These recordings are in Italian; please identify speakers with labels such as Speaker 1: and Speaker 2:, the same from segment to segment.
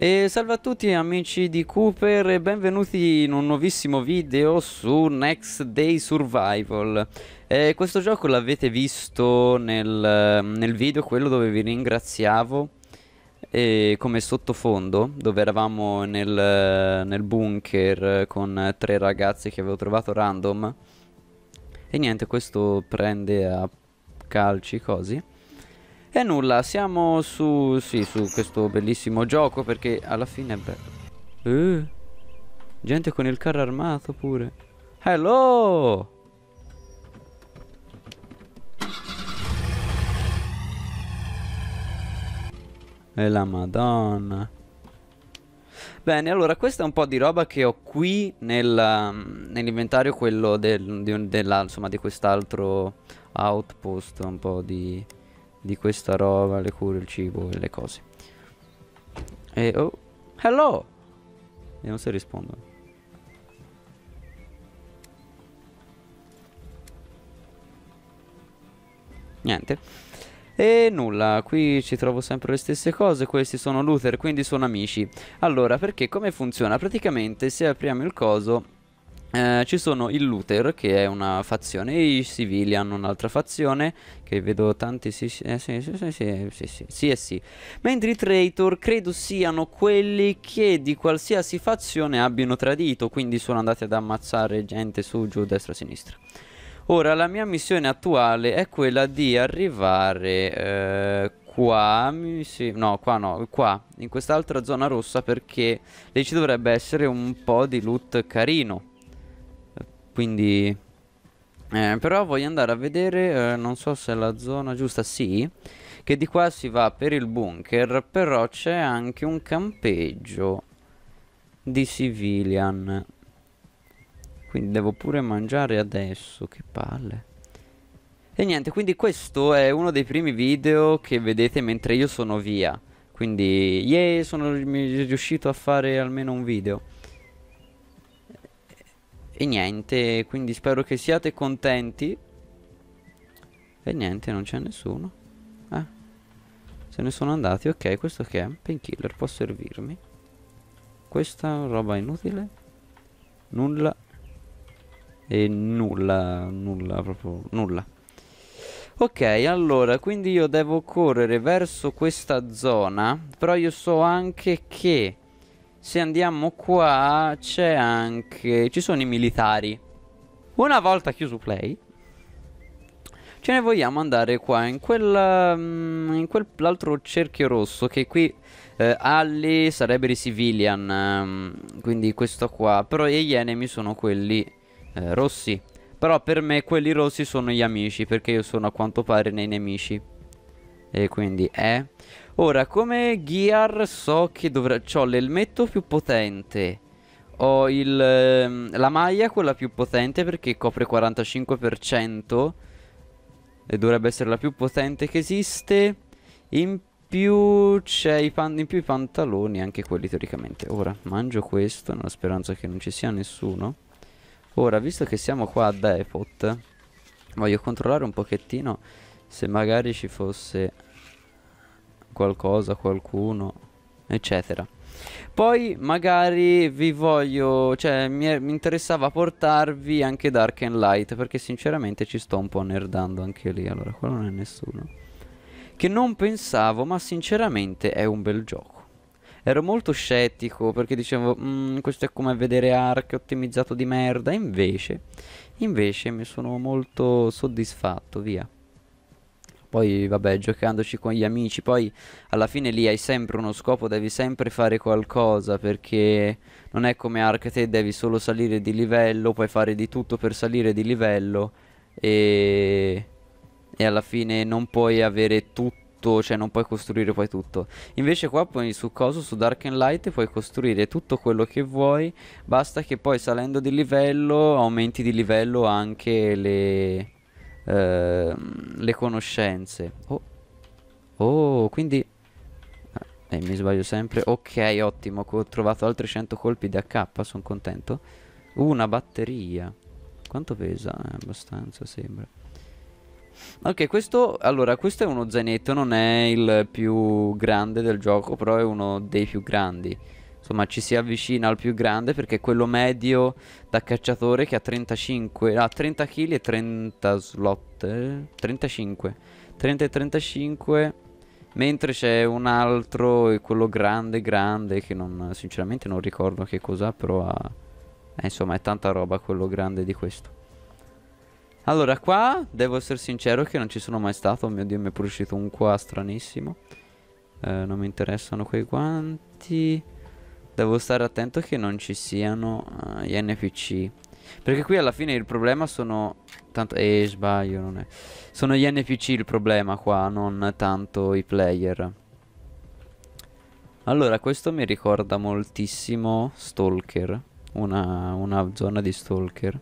Speaker 1: E salve a tutti amici di Cooper e benvenuti in un nuovissimo video su Next Day Survival eh, Questo gioco l'avete visto nel, nel, video, quello dove vi ringraziavo eh, come sottofondo dove eravamo nel, nel bunker con tre ragazzi che avevo trovato random e niente questo prende a calci così e nulla, siamo su, sì, su questo bellissimo gioco perché alla fine è bello. Eh, gente con il carro armato pure. Hello! E la madonna. Bene, allora questa è un po' di roba che ho qui nel, um, nell'inventario quello del, di, della, insomma, di quest'altro outpost, un po' di di questa roba, le cure, il cibo e le cose. E oh, hello! Vediamo se rispondono. Niente. E nulla, qui ci trovo sempre le stesse cose, questi sono Luther, quindi sono amici. Allora, perché come funziona? Praticamente se apriamo il coso eh, ci sono il Luther che è una fazione, i civili hanno un'altra fazione che vedo tanti sì sì, eh, sì, sì, sì, sì, sì, sì, sì, sì, mentre i traitor credo siano quelli che di qualsiasi fazione abbiano tradito, quindi sono andati ad ammazzare gente su, giù, destra, sinistra. Ora la mia missione attuale è quella di arrivare eh, qua, sì, no qua no, qua, in quest'altra zona rossa perché lì ci dovrebbe essere un po' di loot carino quindi eh, Però voglio andare a vedere eh, Non so se è la zona giusta Sì Che di qua si va per il bunker Però c'è anche un campeggio Di civilian Quindi devo pure mangiare adesso Che palle e niente, quindi questo è uno dei primi video che vedete mentre io sono via. Quindi, yeah, sono riuscito a fare almeno un video. E niente, quindi spero che siate contenti. E niente, non c'è nessuno. Eh. Se ne sono andati. Ok, questo che è? Painkiller, può servirmi. Questa roba inutile. Nulla. E nulla, nulla, proprio nulla. Ok, allora, quindi io devo correre verso questa zona. Però io so anche che se andiamo qua c'è anche... Ci sono i militari. Una volta chiuso play ce ne vogliamo andare qua in quell'altro mm, cerchio rosso che qui eh, Ali sarebbero i civilian ehm, quindi questo qua però gli enemy sono quelli eh, rossi però per me quelli rossi sono gli amici perché io sono a quanto pare nei nemici e quindi eh Ora, come gear so che dovrà... Ho l'elmetto più potente. Ho il, ehm, la maglia quella più potente perché copre 45%. E dovrebbe essere la più potente che esiste. In più c'è i, pan più i pantaloni, anche quelli teoricamente. Ora, mangio questo nella speranza che non ci sia nessuno. Ora, visto che siamo qua a Depot, voglio controllare un pochettino se magari ci fosse qualcosa, qualcuno, eccetera. Poi magari vi voglio, cioè mi, mi interessava portarvi anche Dark and Light perché sinceramente ci sto un po' nerdando anche lì, allora qua non è nessuno. Che non pensavo, ma sinceramente è un bel gioco. Ero molto scettico perché dicevo, mm, questo è come vedere Ark ottimizzato di merda, invece, invece mi sono molto soddisfatto, via. Poi vabbè, giocandoci con gli amici, poi alla fine lì hai sempre uno scopo, devi sempre fare qualcosa perché non è come Ark te devi solo salire di livello, puoi fare di tutto per salire di livello e, e alla fine non puoi avere tutto cioè non puoi costruire poi tutto. Invece qua poi su coso, su Dark and Light puoi costruire tutto quello che vuoi, basta che poi salendo di livello aumenti di livello anche le Ehm, le conoscenze. Oh. oh, quindi... Eh, eh, mi sbaglio sempre. Ok, ottimo, ho trovato altri 100 colpi da K, sono contento. Una batteria. Quanto pesa? Eh, abbastanza, sembra. Ok, questo, allora, questo è uno zainetto, non è il più grande del gioco, però è uno dei più grandi insomma ci si avvicina al più grande perché è quello medio da cacciatore che ha 35, ha 30 kg e 30 slot, 35, eh? 30 e 35, mentre c'è un altro, quello grande grande che non, sinceramente non ricordo che cos'ha però ha, eh, insomma è tanta roba quello grande di questo. Allora qua devo essere sincero che non ci sono mai stato, oh mio dio mi è pure uscito un qua stranissimo. Eh, non mi interessano quei guanti. Devo stare attento che non ci siano uh, gli NPC Perché qui alla fine il problema sono tanto, Eh sbaglio non è Sono gli NPC il problema qua Non tanto i player Allora questo mi ricorda moltissimo Stalker Una, una zona di Stalker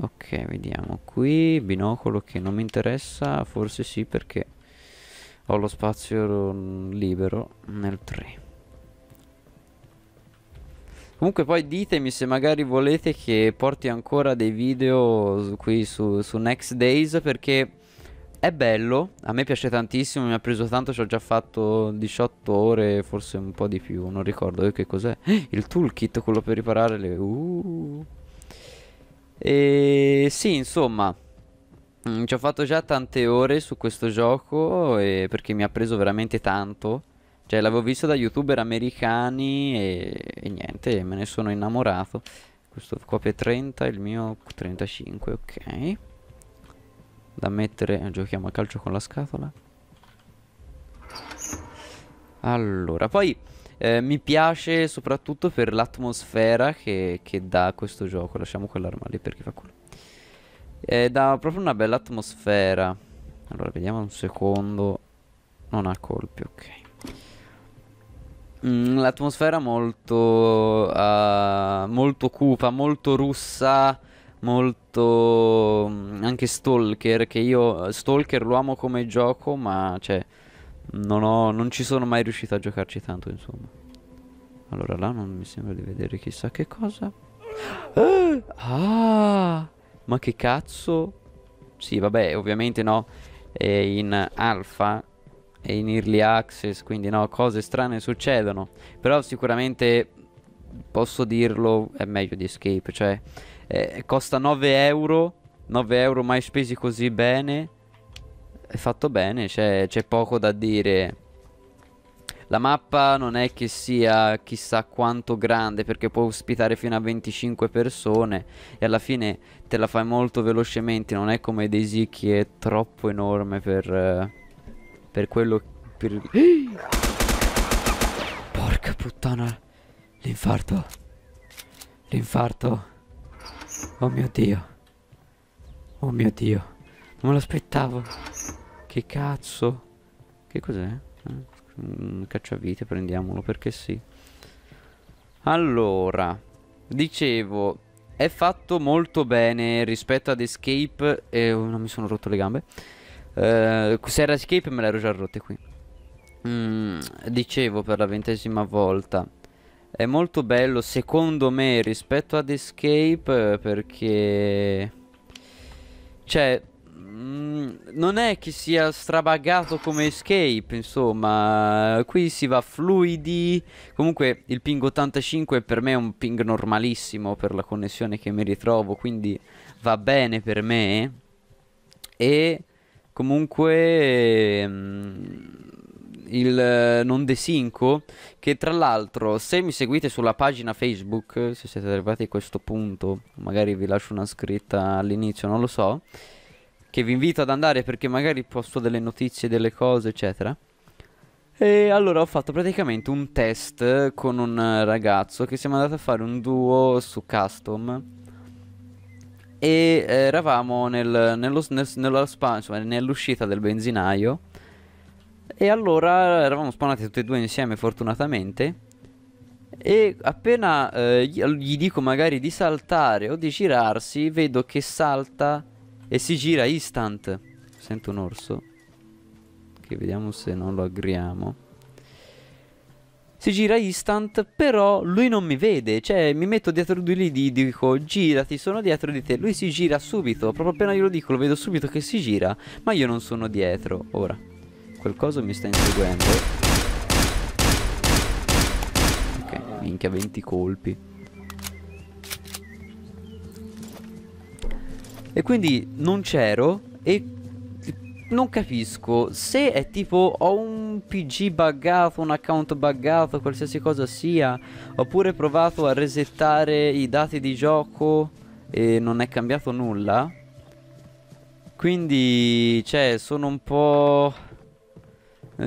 Speaker 1: Ok vediamo qui Binocolo che non mi interessa Forse sì perché ho lo spazio mm, libero nel 3 Comunque poi ditemi se magari volete che porti ancora dei video qui su, su Next Days perché è bello, a me piace tantissimo, mi ha preso tanto, ci ho già fatto 18 ore, forse un po' di più, non ricordo che cos'è. Il toolkit, quello per riparare le... Uh. E sì, insomma, mm, ci ho fatto già tante ore su questo gioco perché mi ha preso veramente tanto. Cioè, l'avevo vista da youtuber americani e, e niente, me ne sono innamorato. Questo qua per 30, il mio 35, ok. Da mettere... Giochiamo a calcio con la scatola. Allora, poi eh, mi piace soprattutto per l'atmosfera che, che dà questo gioco. Lasciamo quell'arma lì perché fa culo. Eh, dà proprio una bella atmosfera. Allora, vediamo un secondo. Non ha colpi, ok. Mm, l'atmosfera molto, uh, molto cupa, molto russa, molto mm, anche stalker, che io stalker lo amo come gioco, ma cioè, non, ho, non ci sono mai riuscito a giocarci tanto, insomma. Allora là non mi sembra di vedere chissà che cosa. Ah, ma che cazzo? Sì, vabbè, ovviamente no, è in alfa e in early access, quindi no, cose strane succedono, però sicuramente posso dirlo, è meglio di Escape, cioè eh, costa 9 euro, 9 euro mai spesi così bene, è fatto bene, c'è poco da dire. La mappa non è che sia chissà quanto grande perché può ospitare fino a 25 persone e alla fine te la fai molto velocemente, non è come Daisy che è troppo enorme per... Eh, per quello per... porca puttana l'infarto l'infarto oh mio dio oh mio dio non me l'aspettavo che cazzo che cos'è un mm, cacciavite prendiamolo perché sì allora dicevo è fatto molto bene rispetto ad escape e eh, oh, non mi sono rotto le gambe Uh, eh, Serra Escape me l'ero già rotte qui. Mm, dicevo per la ventesima volta. È molto bello secondo me rispetto ad Escape eh, perché... Cioè... Mm, non è che sia strabagato come Escape, insomma, qui si va fluidi. Comunque il ping 85 per me è un ping normalissimo per la connessione che mi ritrovo, quindi va bene per me. E comunque ehm, il eh, non desinco che tra l'altro se mi seguite sulla pagina Facebook se siete arrivati a questo punto magari vi lascio una scritta all'inizio non lo so che vi invito ad andare perché magari posto delle notizie delle cose eccetera e allora ho fatto praticamente un test con un ragazzo che siamo andati a fare un duo su custom e eh, eravamo nel, nello, nel, nella spa, insomma, nell'uscita del benzinaio e allora eravamo spawnati tutti e due insieme fortunatamente e appena eh, gli dico magari di saltare o di girarsi vedo che salta e si gira instant sento un orso che vediamo se non lo aggriamo si gira instant, però lui non mi vede, cioè mi metto dietro di lui e dico girati, sono dietro di te, lui si gira subito, proprio appena glielo dico lo vedo subito che si gira, ma io non sono dietro, ora, qualcosa mi sta inseguendo. Ok, minchia 20 colpi. E quindi non c'ero e non capisco se è tipo ho un PG buggato, un account buggato, qualsiasi cosa sia, oppure provato a resettare i dati di gioco e non è cambiato nulla. Quindi, cioè, sono un po'...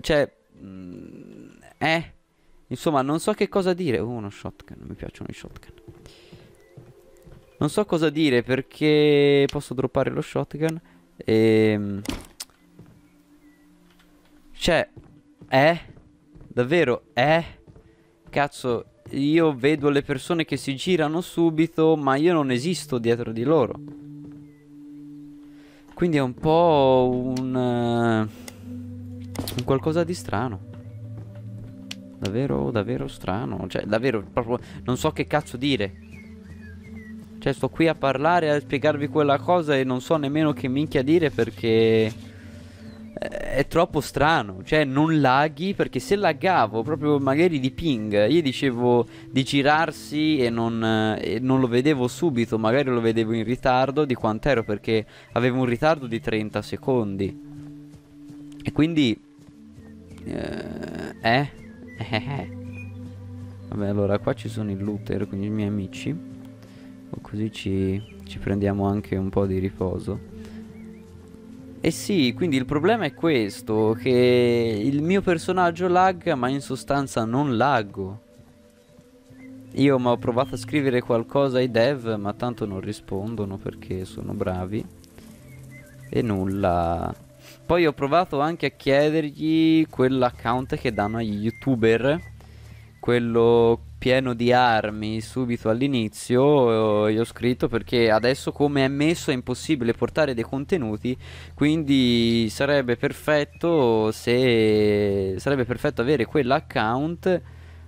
Speaker 1: Cioè... Mm, eh... Insomma, non so che cosa dire. Oh, uno shotgun, mi piacciono i shotgun. Non so cosa dire perché posso droppare lo shotgun. Ehm... Cioè, eh? Davvero, eh? Cazzo, io vedo le persone che si girano subito, ma io non esisto dietro di loro. Quindi è un po' un, uh, un qualcosa di strano. Davvero, davvero strano. Cioè, davvero, proprio, non so che cazzo dire. Cioè, sto qui a parlare, a spiegarvi quella cosa e non so nemmeno che minchia dire perché è troppo strano, cioè non laghi perché se laggavo proprio magari di ping, io dicevo di girarsi e non, eh, e non lo vedevo subito, magari lo vedevo in ritardo di quant'ero perché avevo un ritardo di 30 secondi. E quindi... Eh eh, eh, eh? Vabbè allora qua ci sono i looter, quindi i miei amici. O così ci, ci prendiamo anche un po' di riposo. E eh sì, quindi il problema è questo, che il mio personaggio lagga ma in sostanza non laggo. Io mi ho provato a scrivere qualcosa ai dev ma tanto non rispondono perché sono bravi. E nulla. Poi ho provato anche a chiedergli quell'account che danno agli youtuber, quello pieno di armi subito all'inizio, eh, io ho scritto perché adesso come è messo è impossibile portare dei contenuti, quindi sarebbe perfetto se sarebbe perfetto avere quell'account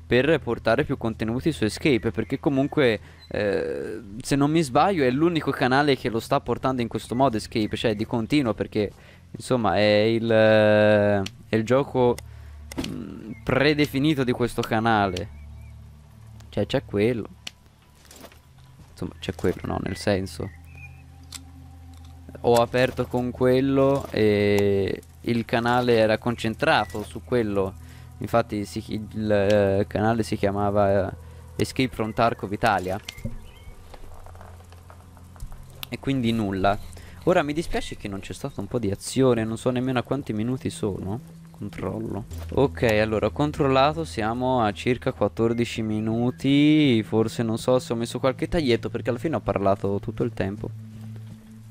Speaker 1: per portare più contenuti su Escape perché comunque eh, se non mi sbaglio è l'unico canale che lo sta portando in questo modo Escape cioè di continuo perché insomma è il, eh, è il gioco mm, predefinito di questo canale cioè c'è quello Insomma c'è quello no nel senso Ho aperto con quello E il canale era concentrato su quello Infatti si, il eh, canale si chiamava eh, Escape from Tarkov Italia E quindi nulla Ora mi dispiace che non c'è stato un po' di azione Non so nemmeno a quanti minuti sono Controllo Ok allora ho controllato Siamo a circa 14 minuti Forse non so se ho messo qualche taglietto Perché alla fine ho parlato tutto il tempo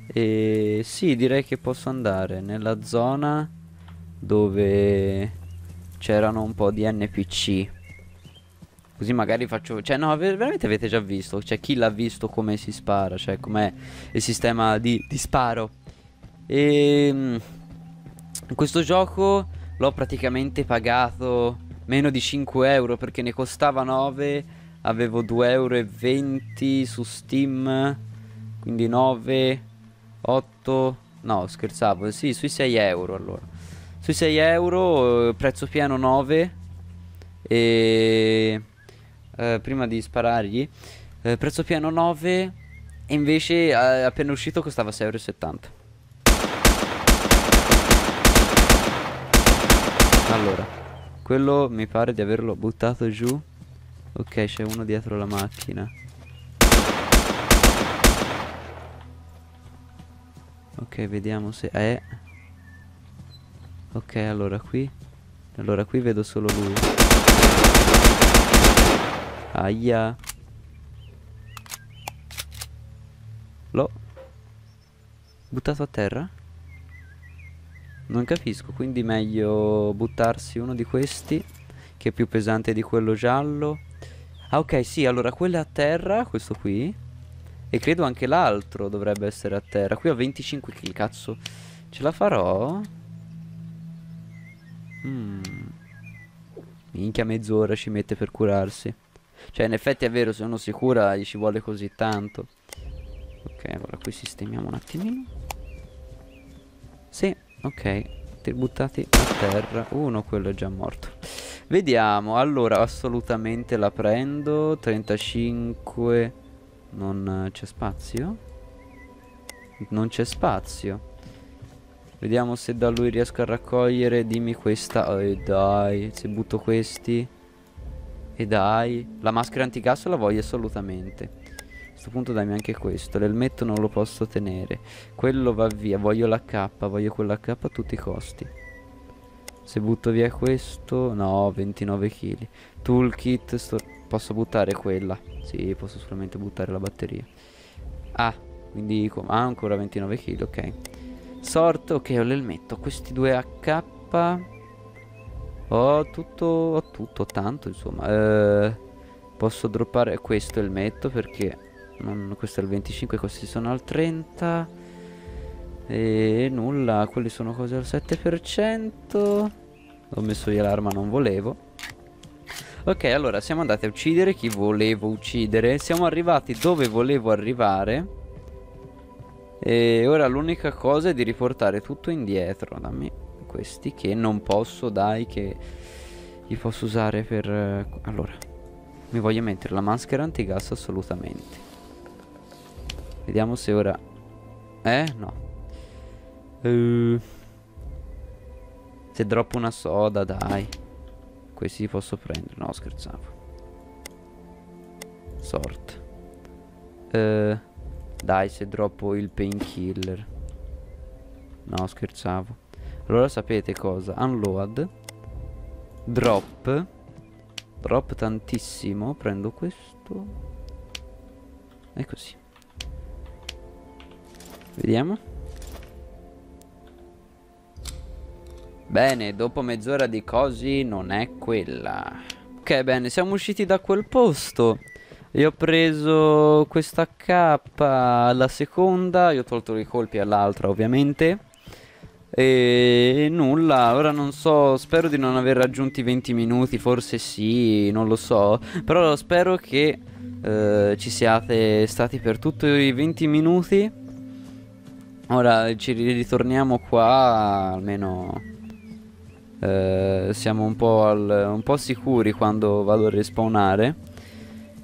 Speaker 1: E sì direi che posso andare Nella zona Dove C'erano un po' di NPC Così magari faccio Cioè no veramente avete già visto Cioè chi l'ha visto come si spara Cioè com'è il sistema di, di sparo E ehm, in questo gioco l'ho praticamente pagato meno di 5 euro perché ne costava 9, avevo 2,20 euro su Steam, quindi 9, 8, no scherzavo, sì sui 6 euro allora. Sui 6 euro, eh, prezzo pieno 9 e eh, prima di sparargli, eh, prezzo pieno 9 e invece eh, appena uscito costava 6,70 euro. Allora Quello mi pare di averlo buttato giù Ok c'è uno dietro la macchina Ok vediamo se è Ok allora qui Allora qui vedo solo lui Aia L'ho Buttato a terra non capisco, quindi meglio buttarsi uno di questi che è più pesante di quello giallo. Ah ok, sì, allora quello è a terra, questo qui. E credo anche l'altro dovrebbe essere a terra. Qui ho 25 kg, cazzo. Ce la farò? Mm. Minchia mezz'ora ci mette per curarsi. Cioè in effetti è vero, se uno si cura gli ci vuole così tanto. Ok, allora qui sistemiamo un attimino. Sì, Ok, buttati a terra. Uno, quello è già morto. Vediamo, allora assolutamente la prendo. 35... Non c'è spazio? Non c'è spazio. Vediamo se da lui riesco a raccogliere. Dimmi questa. E eh, dai, se butto questi. E dai. La maschera antigas la voglio assolutamente questo punto dammi anche questo L'elmetto non lo posso tenere Quello va via Voglio la K Voglio quella K a tutti i costi Se butto via questo No 29 kg Toolkit sto... Posso buttare quella Sì posso solamente buttare la batteria Ah Quindi ah, ancora 29 kg ok Sort Ok ho l'elmetto Questi due H Ho tutto Ho tutto Tanto insomma eh, Posso droppare questo elmetto perché non, questo è il 25 questi sono al 30 e nulla quelli sono cose al 7% ho messo via l'arma non volevo ok allora siamo andati a uccidere chi volevo uccidere siamo arrivati dove volevo arrivare e ora l'unica cosa è di riportare tutto indietro dammi questi che non posso dai che li posso usare per eh, allora mi voglio mettere la maschera antigas assolutamente Vediamo se ora... Eh? No. Uh, se droppo una soda, dai. Questi li posso prendere. No, scherzavo. Sort. Uh, dai, se droppo il painkiller. No, scherzavo. Allora sapete cosa? Unload. Drop. Drop tantissimo. Prendo questo. E così. Vediamo. Bene, dopo mezz'ora di cosi non è quella. Ok, bene, siamo usciti da quel posto. Io ho preso questa K alla seconda, io ho tolto i colpi all'altra ovviamente. E nulla, ora non so, spero di non aver raggiunto i 20 minuti, forse sì, non lo so. Però spero che eh, ci siate stati per tutti i 20 minuti. Ora ci ritorniamo qua, almeno eh, siamo un po', al, un po', sicuri quando vado a respawnare.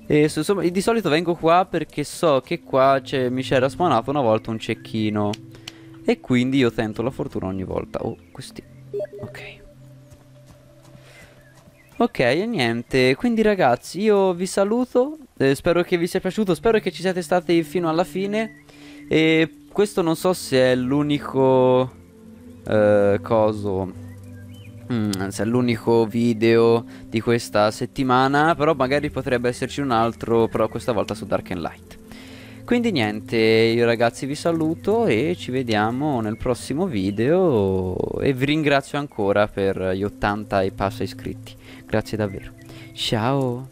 Speaker 1: E su, di solito vengo qua perché so che qua mi c'era spawnato una volta un cecchino. E quindi io tento la fortuna ogni volta. Oh, questi... Ok. Ok, e niente, quindi ragazzi io vi saluto, eh, spero che vi sia piaciuto, spero che ci siate stati fino alla fine. E questo non so se è l'unico... Eh, coso... Mm, se è l'unico video di questa settimana, però magari potrebbe esserci un altro, però questa volta su Dark and Light. Quindi niente, io ragazzi vi saluto e ci vediamo nel prossimo video e vi ringrazio ancora per gli 80 e passa iscritti. Grazie davvero. Ciao!